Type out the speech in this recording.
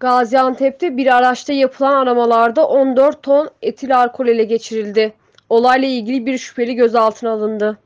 Gaziantep'te bir araçta yapılan aramalarda 14 ton etil alkol ele geçirildi. Olayla ilgili bir şüpheli gözaltına alındı.